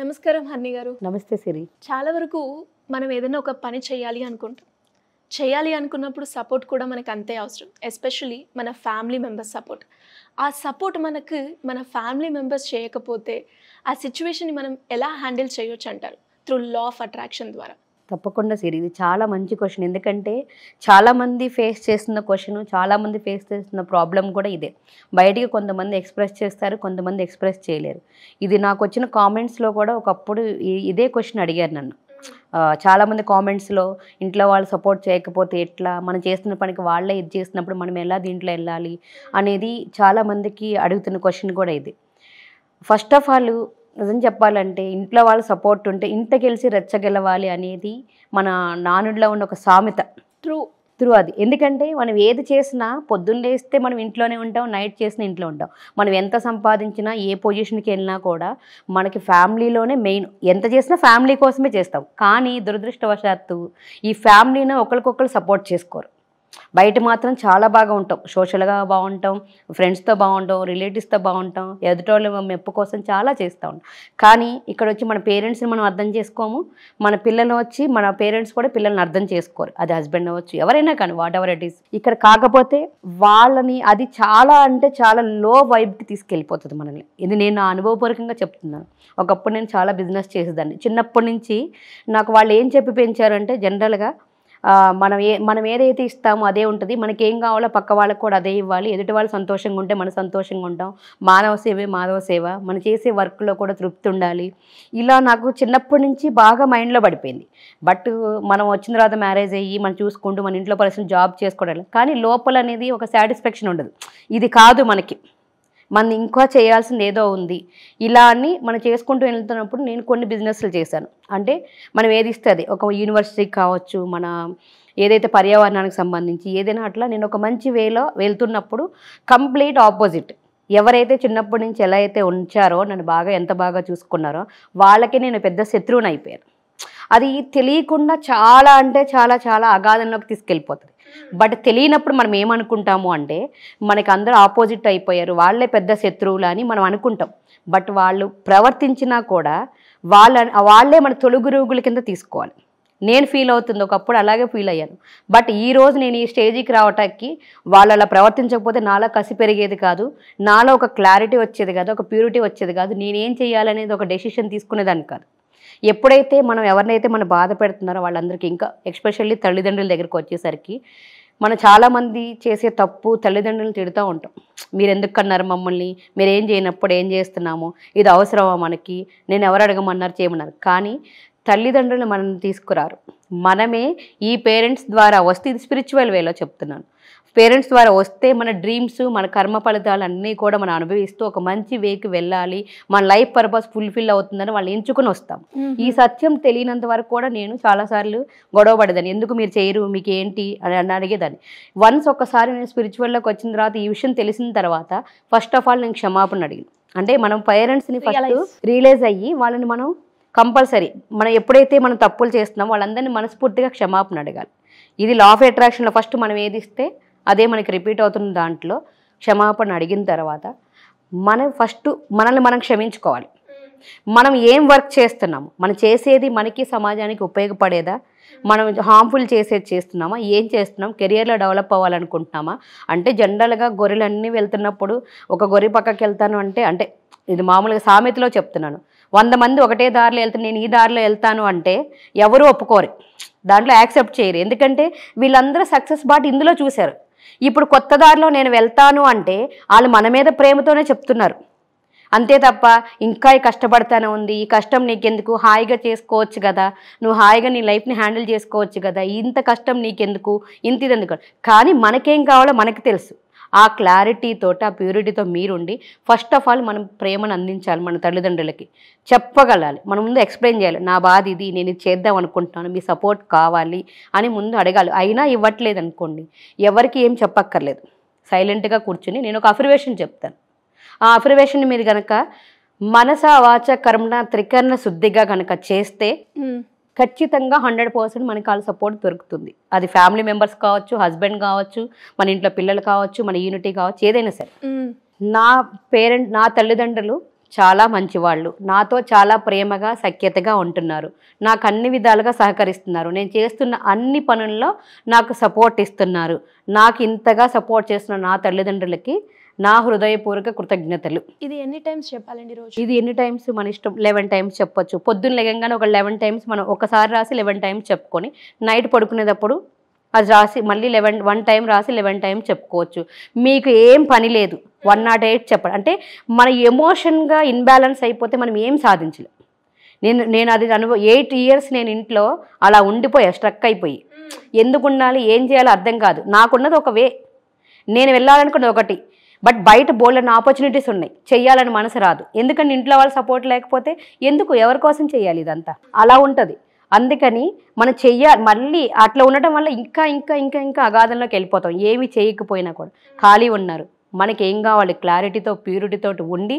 నమస్కారం హర్ని గారు నమస్తే సిరి చాలా వరకు మనం ఏదైనా ఒక పని చేయాలి అనుకుంటాం చేయాలి అనుకున్నప్పుడు సపోర్ట్ కూడా మనకు అంతే అవసరం ఎస్పెషలీ మన ఫ్యామిలీ మెంబర్స్ సపోర్ట్ ఆ సపోర్ట్ మనకు మన ఫ్యామిలీ మెంబర్స్ చేయకపోతే ఆ సిచ్యువేషన్ని మనం ఎలా హ్యాండిల్ చేయొచ్చు అంటారు త్రూ లా ఆఫ్ అట్రాక్షన్ ద్వారా తప్పకుండా సార్ ఇది చాలా మంచి క్వశ్చన్ ఎందుకంటే చాలామంది ఫేస్ చేస్తున్న క్వశ్చన్ చాలామంది ఫేస్ చేస్తున్న ప్రాబ్లం కూడా ఇదే బయటికి కొంతమంది ఎక్స్ప్రెస్ చేస్తారు కొంతమంది ఎక్స్ప్రెస్ చేయలేరు ఇది నాకు వచ్చిన కామెంట్స్లో కూడా ఒకప్పుడు ఇదే క్వశ్చన్ అడిగారు నన్ను చాలామంది కామెంట్స్లో ఇంట్లో వాళ్ళు సపోర్ట్ చేయకపోతే ఎట్లా మనం చేస్తున్న పనికి వాళ్ళే ఇది చేసినప్పుడు మనం ఎలా దీంట్లో వెళ్ళాలి అనేది చాలామందికి అడుగుతున్న క్వశ్చన్ కూడా ఇది ఫస్ట్ ఆఫ్ ఆల్ నిజం చెప్పాలంటే ఇంట్లో వాళ్ళ సపోర్ట్ ఉంటే ఇంతకెలిసి రెచ్చగెలవాలి అనేది మన నానుడిలో ఉన్న ఒక సామెత త్రూ త్రూ అది ఎందుకంటే మనం ఏది చేసినా పొద్దున్న లేస్తే మనం ఇంట్లోనే ఉంటాం నైట్ చేసినా ఇంట్లో ఉంటాం మనం ఎంత సంపాదించినా ఏ పొజిషన్కి వెళ్ళినా కూడా మనకి ఫ్యామిలీలోనే మెయిన్ ఎంత చేసినా ఫ్యామిలీ కోసమే చేస్తాం కానీ దురదృష్టవశాత్తు ఈ ఫ్యామిలీని ఒకరికొకరు సపోర్ట్ చేసుకోరు బయట మాత్రం చాలా బాగా ఉంటాం సోషల్గా బాగుంటాం ఫ్రెండ్స్తో బాగుంటాం రిలేటివ్స్తో బాగుంటాం ఎదుటోళ్ళు మెప్పు కోసం చాలా చేస్తూ ఉంటాం కానీ ఇక్కడ వచ్చి మన పేరెంట్స్ని మనం అర్థం చేసుకోము మన పిల్లలు వచ్చి మన పేరెంట్స్ కూడా పిల్లల్ని అర్థం చేసుకోరు అది హస్బెండ్ అవ్వచ్చు ఎవరైనా కానీ వాట్ ఎవర్ ఇట్ ఈస్ ఇక్కడ కాకపోతే వాళ్ళని అది చాలా అంటే చాలా లో వైబ్కి తీసుకెళ్ళిపోతుంది మనల్ని ఇది నేను అనుభవపూర్వకంగా చెప్తున్నాను ఒకప్పుడు నేను చాలా బిజినెస్ చేసేదాన్ని చిన్నప్పటి నుంచి నాకు వాళ్ళు ఏం చెప్పి పెంచారంటే జనరల్గా మనం ఏ మనం ఏదైతే ఇస్తామో అదే ఉంటుంది మనకి ఏం కావాలో పక్క వాళ్ళకు కూడా అదే ఇవ్వాలి ఎదుటి వాళ్ళు సంతోషంగా ఉంటే మనం సంతోషంగా ఉంటాం మానవ సేవే మాధవ సేవ మనం చేసే వర్క్లో కూడా తృప్తి ఉండాలి ఇలా నాకు చిన్నప్పటి నుంచి బాగా మైండ్లో పడిపోయింది బట్ మనం వచ్చిన తర్వాత మ్యారేజ్ అయ్యి మనం చూసుకుంటూ మన ఇంట్లో పరిస్థితి జాబ్ చేసుకోవడం కానీ లోపల అనేది ఒక సాటిస్ఫాక్షన్ ఉండదు ఇది కాదు మనకి మనం ఇంకా చేయాల్సింది ఏదో ఉంది ఇలా అని మనం చేసుకుంటూ వెళ్తున్నప్పుడు నేను కొన్ని బిజినెస్లు చేశాను అంటే మనం ఏది ఇస్తే అది ఒక యూనివర్సిటీకి కావచ్చు మన ఏదైతే పర్యావరణానికి సంబంధించి ఏదైనా అట్లా నేను ఒక మంచి వేలో వెళ్తున్నప్పుడు కంప్లీట్ ఆపోజిట్ ఎవరైతే చిన్నప్పటి నుంచి ఎలా అయితే ఉంచారో నన్ను బాగా ఎంత బాగా చూసుకున్నారో వాళ్ళకి నేను పెద్ద శత్రువుని అయిపోయాను అది తెలియకుండా చాలా అంటే చాలా చాలా అగాధంలోకి తీసుకెళ్ళిపోతుంది బట్ తెలియనప్పుడు మనం ఏమనుకుంటాము అంటే మనకి అందరూ ఆపోజిట్ అయిపోయారు వాళ్ళే పెద్ద శత్రువులు అని మనం అనుకుంటాం బట్ వాళ్ళు ప్రవర్తించినా కూడా వాళ్ళ వాళ్ళే మన తొలుగురుగుల కింద తీసుకోవాలి నేను ఫీల్ అవుతుంది ఒకప్పుడు అలాగే ఫీల్ అయ్యాను బట్ ఈ రోజు నేను ఈ స్టేజీకి రావటానికి వాళ్ళు అలా ప్రవర్తించకపోతే నాలో కసి పెరిగేది కాదు నాలో ఒక క్లారిటీ వచ్చేది కాదు ఒక ప్యూరిటీ వచ్చేది కాదు నేనేం చేయాలనేది ఒక డెసిషన్ తీసుకునేదాన్ని కాదు ఎప్పుడైతే మనం ఎవరినైతే మనం బాధ పెడుతున్నారో వాళ్ళందరికీ ఇంకా ఎక్స్పెషల్లీ తల్లిదండ్రుల దగ్గరకు వచ్చేసరికి మనం చాలామంది చేసే తప్పు తల్లిదండ్రులను తిడుతూ ఉంటాం మీరు ఎందుకు కన్నారు మమ్మల్ని మీరు ఏం చేయనప్పుడు ఏం చేస్తున్నాము ఇది అవసరమా మనకి నేను ఎవరు అడగమన్నారు చేయమన్నారు కానీ తల్లిదండ్రులు మనం తీసుకురారు మనమే ఈ పేరెంట్స్ ద్వారా వస్తే ఇది స్పిరిచువల్ వేలో చెప్తున్నాను పేరెంట్స్ ద్వారా వస్తే మన డ్రీమ్స్ మన కర్మ ఫలితాలు అన్నీ కూడా మనం అనుభవిస్తూ ఒక మంచి వేకి వెళ్ళాలి మన లైఫ్ పర్పస్ ఫుల్ఫిల్ అవుతుందని వాళ్ళు ఎంచుకుని వస్తాం ఈ సత్యం తెలియనంత వరకు కూడా నేను చాలాసార్లు గొడవ పడేదాన్ని ఎందుకు మీరు చేయరు మీకు ఏంటి అని అడిగేదాన్ని వన్స్ ఒక్కసారి నేను స్పిరిచువల్లోకి వచ్చిన తర్వాత ఈ విషయం తెలిసిన తర్వాత ఫస్ట్ ఆఫ్ ఆల్ నేను క్షమాపణ అడిగాను అంటే మనం పేరెంట్స్ని ఫస్ట్ రియలైజ్ అయ్యి వాళ్ళని మనం కంపల్సరీ మనం ఎప్పుడైతే మనం తప్పులు చేస్తున్నామో వాళ్ళందరినీ మనస్ఫూర్తిగా క్షమాపణ అడగాలి ఇది లా ఆఫ్ అట్రాక్షన్లో ఫస్ట్ మనం ఏది ఇస్తే అదే మనకి రిపీట్ అవుతున్న దాంట్లో క్షమాపణ అడిగిన తర్వాత మనం ఫస్ట్ మనల్ని మనం క్షమించుకోవాలి మనం ఏం వర్క్ చేస్తున్నాము మనం చేసేది మనకి సమాజానికి ఉపయోగపడేదా మనం హార్మ్ఫుల్ చేసేది చేస్తున్నామా ఏం చేస్తున్నాం కెరియర్లో డెవలప్ అవ్వాలనుకుంటున్నామా అంటే జనరల్గా గొర్రెలన్నీ వెళ్తున్నప్పుడు ఒక గొర్రె పక్కకి వెళ్తాను అంటే అంటే ఇది మామూలుగా సామెతలో చెప్తున్నాను వంద మంది ఒకటే దారిలో వెళ్తాను నేను ఈ దారిలో వెళ్తాను అంటే ఎవరు ఒప్పుకోరు దాంట్లో యాక్సెప్ట్ చేయరు ఎందుకంటే వీళ్ళందరూ సక్సెస్ బాట్ ఇందులో చూశారు ఇప్పుడు కొత్త దారిలో నేను వెళ్తాను అంటే వాళ్ళు మన మీద ప్రేమతోనే చెప్తున్నారు అంతే తప్ప ఇంకా కష్టపడతానే ఉంది ఈ కష్టం నీకెందుకు హాయిగా చేసుకోవచ్చు కదా నువ్వు హాయిగా నీ లైఫ్ని హ్యాండిల్ చేసుకోవచ్చు కదా ఇంత కష్టం నీకెందుకు ఇంత ఇది ఎందుకు కానీ మనకేం కావాలో మనకు తెలుసు ఆ క్లారిటీతో ఆ ప్యూరిటీతో మీరుండి ఫస్ట్ ఆఫ్ ఆల్ మనం ప్రేమను అందించాలి మన తల్లిదండ్రులకి చెప్పగలాలి మనం ముందు ఎక్స్ప్లెయిన్ చేయాలి నా బాధ ఇది నేను ఇది చేద్దాం అనుకుంటున్నాను మీ సపోర్ట్ కావాలి అని ముందు అడగాలి అయినా ఇవ్వట్లేదు అనుకోండి ఎవరికి ఏం చెప్పక్కర్లేదు సైలెంట్గా కూర్చుని నేను ఒక అఫర్వేషన్ చెప్తాను ఆ అఫర్వేషన్ మీరు కనుక మనస వాచ కర్మణ త్రికరణ శుద్ధిగా కనుక చేస్తే ఖచ్చితంగా హండ్రెడ్ పర్సెంట్ మనకి వాళ్ళ సపోర్ట్ దొరుకుతుంది అది ఫ్యామిలీ మెంబర్స్ కావచ్చు హస్బెండ్ కావచ్చు మన ఇంట్లో పిల్లలు కావచ్చు మన యూనిటీ కావచ్చు ఏదైనా సరే నా పేరెంట్ నా తల్లిదండ్రులు చాలా మంచివాళ్ళు నాతో చాలా ప్రేమగా సఖ్యతగా ఉంటున్నారు నాకు అన్ని విధాలుగా సహకరిస్తున్నారు నేను చేస్తున్న అన్ని పనుల్లో నాకు సపోర్ట్ ఇస్తున్నారు నాకు ఇంతగా సపోర్ట్ చేస్తున్న నా తల్లిదండ్రులకి నా హృదయపూర్వక కృతజ్ఞతలు ఇది ఎన్ని టైమ్స్ చెప్పాలండి రోజు ఇది ఎన్ని టైమ్స్ మన ఇష్టం లెవెన్ టైమ్స్ చెప్పొచ్చు పొద్దున్న లెగంగానే ఒక లెవెన్ టైమ్స్ మనం ఒకసారి రాసి లెవెన్ టైమ్స్ చెప్పుకొని నైట్ పడుకునేటప్పుడు అది రాసి మళ్ళీ లెవెన్ వన్ టైం రాసి లెవెన్ టైం చెప్పుకోవచ్చు మీకు ఏం పని లేదు వన్ నాట్ ఎయిట్ చెప్పడం అంటే మన ఎమోషన్గా ఇన్బ్యాలెన్స్ అయిపోతే మనం ఏం సాధించలేం నేను నేను అది అనుభవం ఎయిట్ ఇయర్స్ నేను ఇంట్లో అలా ఉండిపోయా స్ట్రక్ అయిపోయి ఎందుకు ఉండాలి ఏం చేయాలో అర్థం కాదు నాకున్నది ఒక వే నేను వెళ్ళాలనుకున్నది ఒకటి బట్ బయట బోల్డన్ ఆపర్చునిటీస్ ఉన్నాయి చెయ్యాలని మనసు రాదు ఎందుకంటే ఇంట్లో వాళ్ళ సపోర్ట్ లేకపోతే ఎందుకు ఎవరి కోసం చేయాలి ఇదంతా అలా ఉంటుంది అందుకని మనం చెయ్యాలి మళ్ళీ అట్లా ఉండటం వల్ల ఇంకా ఇంకా ఇంకా ఇంకా అగాధంలోకి వెళ్ళిపోతాం ఏమి చేయకపోయినా కూడా ఖాళీ ఉన్నారు మనకి ఏం కావాలి క్లారిటీతో ప్యూరిటీతో ఉండి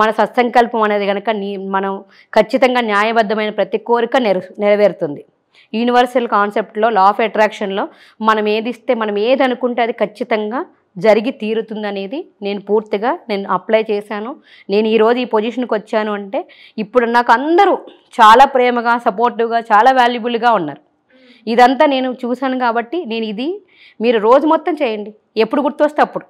మన సత్సంకల్పం అనేది కనుక మనం ఖచ్చితంగా న్యాయబద్ధమైన ప్రతి కోరిక నెరవేరుతుంది యూనివర్సల్ కాన్సెప్ట్లో లా ఆఫ్ అట్రాక్షన్లో మనం ఏది ఇస్తే మనం ఏది అనుకుంటే అది ఖచ్చితంగా జరిగి తీరుతుందనేది నేను పూర్తిగా నేను అప్లై చేశాను నేను ఈరోజు ఈ పొజిషన్కి వచ్చాను అంటే ఇప్పుడు నాకు అందరూ చాలా ప్రేమగా సపోర్టివ్గా చాలా వాల్యుబుల్గా ఉన్నారు ఇదంతా నేను చూశాను కాబట్టి నేను ఇది మీరు రోజు మొత్తం చేయండి ఎప్పుడు గుర్తొస్తే అప్పుడు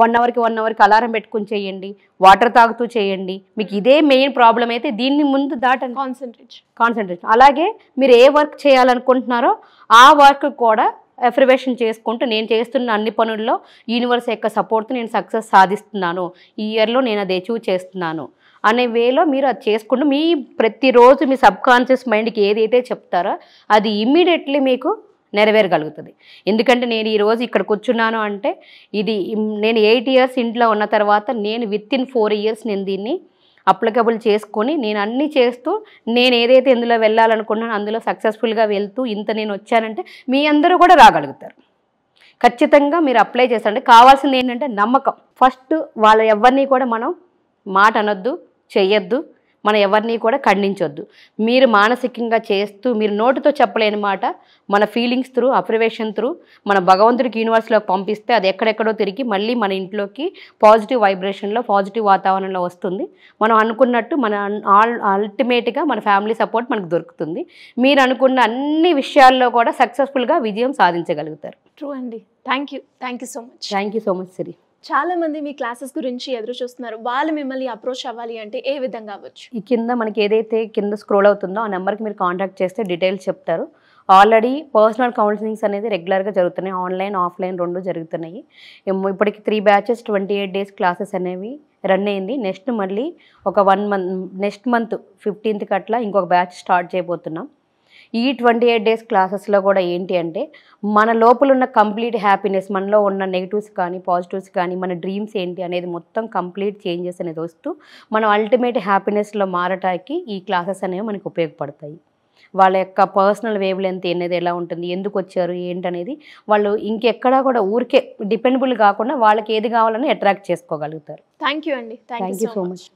వన్ అవర్కి వన్ అవర్కి అలారం పెట్టుకుని చేయండి వాటర్ తాగుతూ చేయండి మీకు ఇదే మెయిన్ ప్రాబ్లం అయితే దీన్ని ముందు దాటండి కాన్సన్ట్రేట్ కాన్సన్ట్రేట్ అలాగే మీరు ఏ వర్క్ చేయాలనుకుంటున్నారో ఆ వర్క్ కూడా అఫర్వేషన్ చేసుకుంటూ నేను చేస్తున్న అన్ని పనుల్లో యూనివర్స్ యొక్క సపోర్ట్ నేను సక్సెస్ సాధిస్తున్నాను ఈ ఇయర్లో నేను అది అచీవ్ చేస్తున్నాను అనే వేలో మీరు అది చేసుకుంటూ మీ ప్రతిరోజు మీ సబ్కాన్షియస్ మైండ్కి ఏదైతే చెప్తారో అది ఇమ్మీడియట్లీ మీకు నెరవేరగలుగుతుంది ఎందుకంటే నేను ఈరోజు ఇక్కడ కూర్చున్నాను అంటే ఇది నేను ఎయిట్ ఇయర్స్ ఇంట్లో ఉన్న తర్వాత నేను విత్ ఇన్ ఫోర్ ఇయర్స్ నేను దీన్ని అప్లికబుల్ చేసుకొని నేను అన్నీ చేస్తూ నేను ఏదైతే ఇందులో వెళ్ళాలనుకున్నానో అందులో సక్సెస్ఫుల్గా వెళ్తూ ఇంత నేను వచ్చానంటే మీ అందరూ కూడా రాగలుగుతారు ఖచ్చితంగా మీరు అప్లై చేస్తారంటే కావాల్సింది ఏంటంటే నమ్మకం ఫస్ట్ వాళ్ళ ఎవరిని కూడా మనం మాట అనొద్దు చెయ్యొద్దు మనం ఎవరిని కూడా ఖండించొద్దు మీరు మానసికంగా చేస్తూ మీరు నోటితో చెప్పలేని మాట మన ఫీలింగ్స్ త్రూ అప్రివేషన్ త్రూ మన భగవంతుడికి యూనివర్స్లోకి పంపిస్తే అది ఎక్కడెక్కడో తిరిగి మళ్ళీ మన ఇంట్లోకి పాజిటివ్ వైబ్రేషన్లో పాజిటివ్ వాతావరణంలో వస్తుంది మనం అనుకున్నట్టు మన ఆల్ అల్టిమేట్గా మన ఫ్యామిలీ సపోర్ట్ మనకు దొరుకుతుంది మీరు అనుకున్న అన్ని విషయాల్లో కూడా సక్సెస్ఫుల్గా విజయం సాధించగలుగుతారు ట్రూ అండి thank you thank you so much thank you so much సిరీ చాలా మంది మీ క్లాసెస్ గురించి ఎదురు చూస్తున్నారు వాళ్ళు మిమ్మల్ని అప్రోచ్ అవ్వాలి అంటే ఏ విధంగా అవ్వచ్చు ఈ కింద మనకి ఏదైతే కింద స్క్రోల్ అవుతుందో ఆ నెంబర్కి మీరు కాంటాక్ట్ చేస్తే డీటెయిల్స్ చెప్తారు ఆల్రెడీ పర్సనల్ కౌన్సిలింగ్స్ అనేది రెగ్యులర్గా జరుగుతున్నాయి ఆన్లైన్ ఆఫ్లైన్ రెండు జరుగుతున్నాయి ఇప్పటికి three batches twenty eight days classes అనేవి రన్ అయింది నెక్స్ట్ మళ్ళీ ఒక వన్ మంత్ నెక్స్ట్ మంత్ ఫిఫ్టీన్త్కి అట్లా ఇంకొక బ్యాచ్ స్టార్ట్ చేయబోతున్నాం ఈ ట్వంటీ ఎయిట్ డేస్ క్లాసెస్లో కూడా ఏంటి అంటే మన లోపల ఉన్న కంప్లీట్ హ్యాపీనెస్ మనలో ఉన్న నెగిటివ్స్ కానీ పాజిటివ్స్ కానీ మన డ్రీమ్స్ ఏంటి అనేది మొత్తం కంప్లీట్ చేంజెస్ అనేది వస్తూ మనం అల్టిమేట్ హ్యాపీనెస్లో మారటానికి ఈ క్లాసెస్ అనేవి మనకు ఉపయోగపడతాయి వాళ్ళ యొక్క పర్సనల్ వేవ్ లెంత్ అనేది ఎలా ఉంటుంది ఎందుకు వచ్చారు ఏంటనేది వాళ్ళు ఇంకెక్కడా కూడా ఊరికే డిపెండబుల్ కాకుండా వాళ్ళకి ఏది కావాలని అట్రాక్ట్ చేసుకోగలుగుతారు థ్యాంక్ యూ అండి థ్యాంక్ యూ సో మచ్